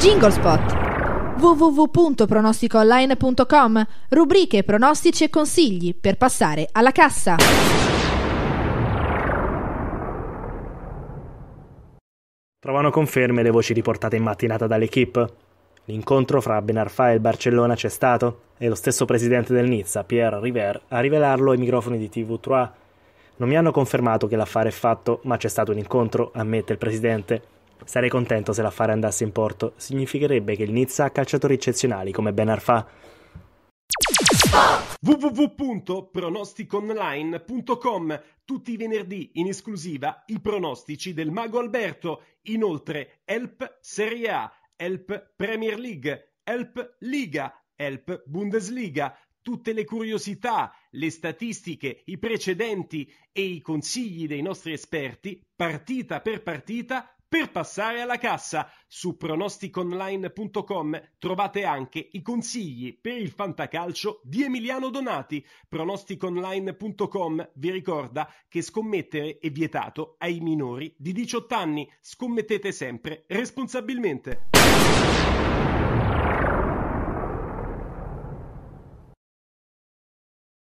Jinglespot www.pronosticoonline.com Rubriche, pronostici e consigli per passare alla cassa. Trovano conferme le voci riportate in mattinata dall'equipe. L'incontro fra Benarfa e il Barcellona c'è stato e lo stesso presidente del Nizza, Pierre River, a rivelarlo ai microfoni di TV3. Non mi hanno confermato che l'affare è fatto, ma c'è stato un incontro, ammette il presidente. Sarei contento se l'affare andasse in porto, significherebbe che il Nizza ha calciatori eccezionali come Ben Arfa. www.pronosticonline.com Tutti i venerdì in esclusiva i pronostici del Mago Alberto, inoltre Help Serie A, Help Premier League, Help Liga, Help Bundesliga, tutte le curiosità, le statistiche, i precedenti e i consigli dei nostri esperti, partita per partita per passare alla cassa. Su pronosticonline.com trovate anche i consigli per il fantacalcio di Emiliano Donati. Pronosticonline.com vi ricorda che scommettere è vietato ai minori di 18 anni. Scommettete sempre responsabilmente.